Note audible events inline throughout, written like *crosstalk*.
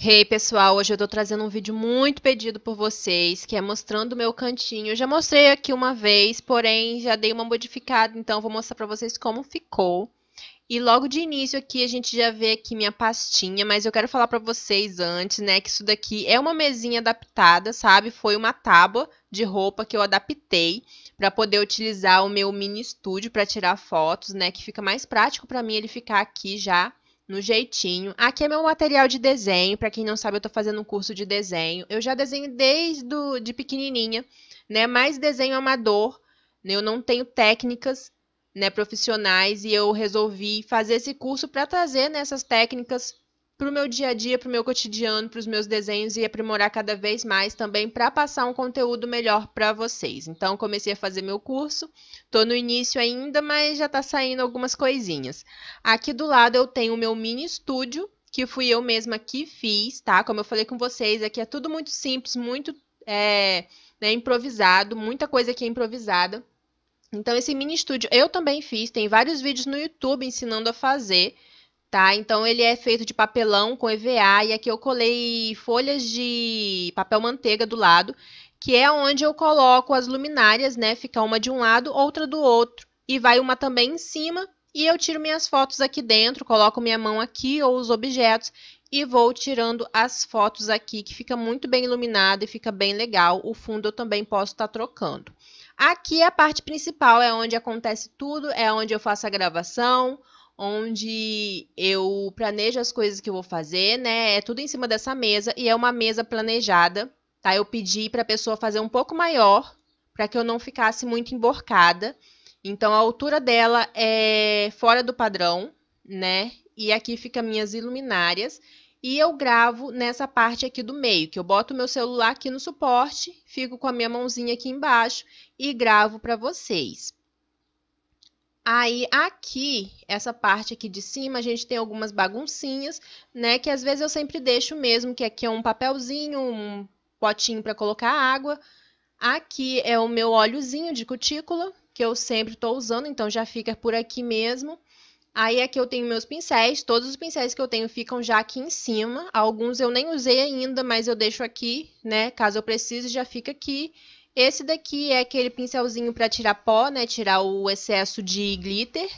Hey pessoal, hoje eu tô trazendo um vídeo muito pedido por vocês, que é mostrando o meu cantinho. Eu já mostrei aqui uma vez, porém já dei uma modificada, então vou mostrar pra vocês como ficou. E logo de início aqui a gente já vê aqui minha pastinha, mas eu quero falar pra vocês antes, né, que isso daqui é uma mesinha adaptada, sabe? Foi uma tábua de roupa que eu adaptei para poder utilizar o meu mini estúdio para tirar fotos, né, que fica mais prático pra mim ele ficar aqui já no jeitinho. Aqui é meu material de desenho, para quem não sabe, eu estou fazendo um curso de desenho. Eu já desenho desde do, de pequenininha, né? Mais desenho amador, né? Eu não tenho técnicas, né, profissionais e eu resolvi fazer esse curso para trazer nessas né, técnicas para o meu dia a dia, para o meu cotidiano, para os meus desenhos e aprimorar cada vez mais também para passar um conteúdo melhor para vocês. Então, comecei a fazer meu curso, estou no início ainda, mas já está saindo algumas coisinhas. Aqui do lado eu tenho o meu mini estúdio, que fui eu mesma que fiz, tá? Como eu falei com vocês, aqui é tudo muito simples, muito é, né, improvisado, muita coisa aqui é improvisada. Então, esse mini estúdio eu também fiz, tem vários vídeos no YouTube ensinando a fazer tá? Então ele é feito de papelão com EVA e aqui eu colei folhas de papel manteiga do lado, que é onde eu coloco as luminárias, né? Fica uma de um lado, outra do outro e vai uma também em cima e eu tiro minhas fotos aqui dentro, coloco minha mão aqui ou os objetos e vou tirando as fotos aqui, que fica muito bem iluminado e fica bem legal. O fundo eu também posso estar tá trocando. Aqui a parte principal é onde acontece tudo, é onde eu faço a gravação, onde eu planejo as coisas que eu vou fazer, né? É tudo em cima dessa mesa e é uma mesa planejada, tá? Eu pedi para a pessoa fazer um pouco maior para que eu não ficasse muito emborcada. Então a altura dela é fora do padrão, né? E aqui fica minhas iluminárias e eu gravo nessa parte aqui do meio, que eu boto meu celular aqui no suporte, fico com a minha mãozinha aqui embaixo e gravo para vocês. Aí aqui, essa parte aqui de cima, a gente tem algumas baguncinhas, né? Que às vezes eu sempre deixo mesmo, que aqui é um papelzinho, um potinho para colocar água. Aqui é o meu óleozinho de cutícula, que eu sempre estou usando, então já fica por aqui mesmo. Aí aqui eu tenho meus pincéis, todos os pincéis que eu tenho ficam já aqui em cima. Alguns eu nem usei ainda, mas eu deixo aqui, né? Caso eu precise, já fica aqui. Esse daqui é aquele pincelzinho para tirar pó, né? Tirar o excesso de glitter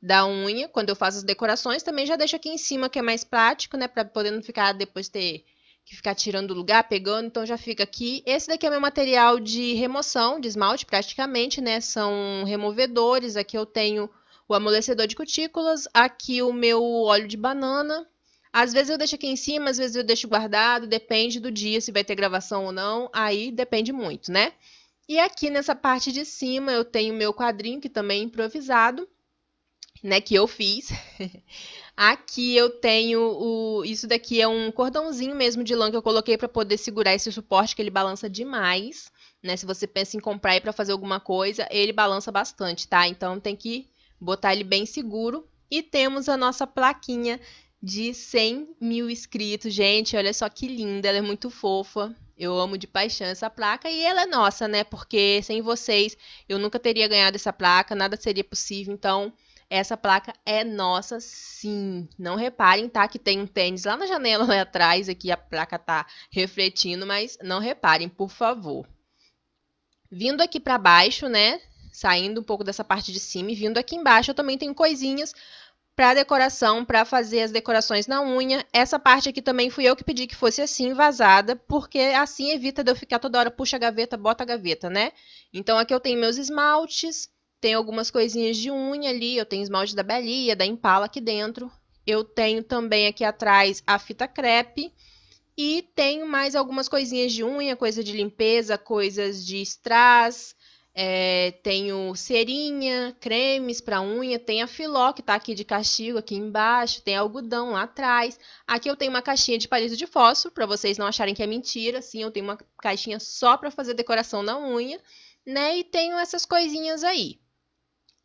da unha. Quando eu faço as decorações, também já deixo aqui em cima, que é mais prático, né? Para poder não ficar depois ter que ficar tirando o lugar, pegando, então já fica aqui. Esse daqui é meu material de remoção, de esmalte praticamente, né? São removedores, aqui eu tenho o amolecedor de cutículas, aqui o meu óleo de banana, às vezes eu deixo aqui em cima, às vezes eu deixo guardado, depende do dia se vai ter gravação ou não, aí depende muito, né? E aqui nessa parte de cima eu tenho meu quadrinho, que também é improvisado, né, que eu fiz. *laughs* aqui eu tenho o isso daqui é um cordãozinho mesmo de lã que eu coloquei para poder segurar esse suporte que ele balança demais, né? Se você pensa em comprar para fazer alguma coisa, ele balança bastante, tá? Então tem que botar ele bem seguro. E temos a nossa plaquinha de 100 mil inscritos. Gente, olha só que linda, ela é muito fofa. Eu amo de paixão essa placa e ela é nossa, né? Porque sem vocês eu nunca teria ganhado essa placa, nada seria possível. Então, essa placa é nossa sim. Não reparem, tá? Que tem um tênis lá na janela lá atrás, aqui a placa tá refletindo, mas não reparem, por favor. Vindo aqui para baixo, né? Saindo um pouco dessa parte de cima e vindo aqui embaixo, eu também tenho coisinhas para decoração, para fazer as decorações na unha. Essa parte aqui também fui eu que pedi que fosse assim, vazada, porque assim evita de eu ficar toda hora puxa a gaveta, bota a gaveta, né? Então aqui eu tenho meus esmaltes, tenho algumas coisinhas de unha ali, eu tenho esmalte da Belia, da Impala aqui dentro. Eu tenho também aqui atrás a fita crepe e tenho mais algumas coisinhas de unha, coisa de limpeza, coisas de strass, é, tenho cerinha, cremes para unha, tem a filó que está aqui de castigo aqui embaixo, tem algodão lá atrás. Aqui eu tenho uma caixinha de palito de fósforo, para vocês não acharem que é mentira, sim, eu tenho uma caixinha só para fazer decoração na unha, né? E tenho essas coisinhas aí.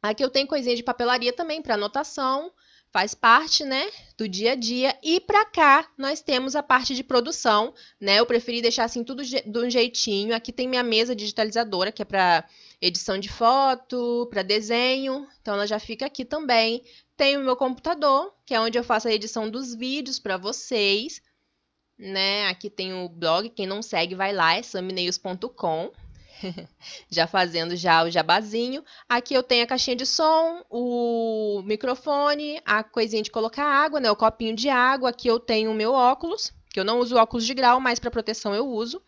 Aqui eu tenho coisinha de papelaria também para anotação faz parte, né, do dia a dia. E para cá nós temos a parte de produção, né? Eu preferi deixar assim tudo de um jeitinho. Aqui tem minha mesa digitalizadora, que é para edição de foto, para desenho. Então ela já fica aqui também. Tem o meu computador, que é onde eu faço a edição dos vídeos para vocês, né? Aqui tem o blog, quem não segue vai lá, é *laughs* já fazendo já o jabazinho. Aqui eu tenho a caixinha de som, o microfone, a coisinha de colocar água, né, o copinho de água. Aqui eu tenho o meu óculos, que eu não uso óculos de grau, mas para proteção eu uso.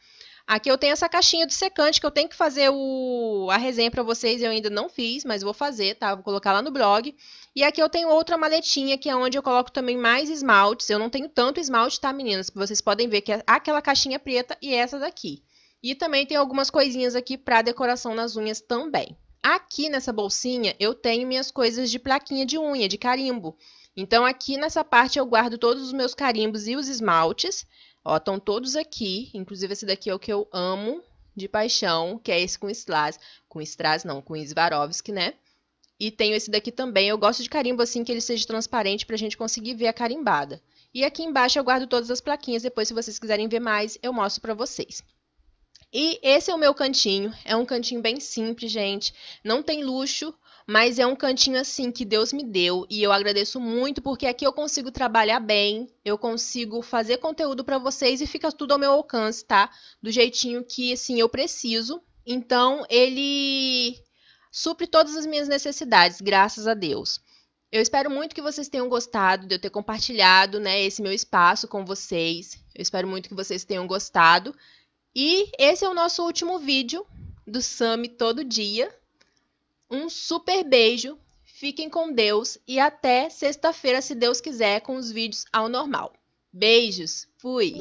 Aqui eu tenho essa caixinha de secante que eu tenho que fazer o... a resenha para vocês, eu ainda não fiz, mas vou fazer, tá? Vou colocar lá no blog. E aqui eu tenho outra maletinha, que é onde eu coloco também mais esmaltes. Eu não tenho tanto esmalte, tá, meninas? Vocês podem ver que é aquela caixinha preta e essa daqui. E também tem algumas coisinhas aqui para decoração nas unhas também. Aqui nessa bolsinha eu tenho minhas coisas de plaquinha de unha, de carimbo. Então aqui nessa parte eu guardo todos os meus carimbos e os esmaltes. Ó, estão todos aqui, inclusive esse daqui é o que eu amo de paixão, que é esse com Stras, com Stras não, com Swarovski, né? E tenho esse daqui também, eu gosto de carimbo assim que ele seja transparente para a gente conseguir ver a carimbada. E aqui embaixo eu guardo todas as plaquinhas, depois se vocês quiserem ver mais, eu mostro para vocês. E esse é o meu cantinho. É um cantinho bem simples, gente. Não tem luxo, mas é um cantinho assim que Deus me deu e eu agradeço muito porque aqui eu consigo trabalhar bem, eu consigo fazer conteúdo para vocês e fica tudo ao meu alcance, tá? Do jeitinho que assim eu preciso. Então, ele supre todas as minhas necessidades, graças a Deus. Eu espero muito que vocês tenham gostado de eu ter compartilhado, né, esse meu espaço com vocês. Eu espero muito que vocês tenham gostado. E esse é o nosso último vídeo do SAMI Todo Dia. Um super beijo, fiquem com Deus e até sexta-feira, se Deus quiser, com os vídeos ao normal. Beijos, fui!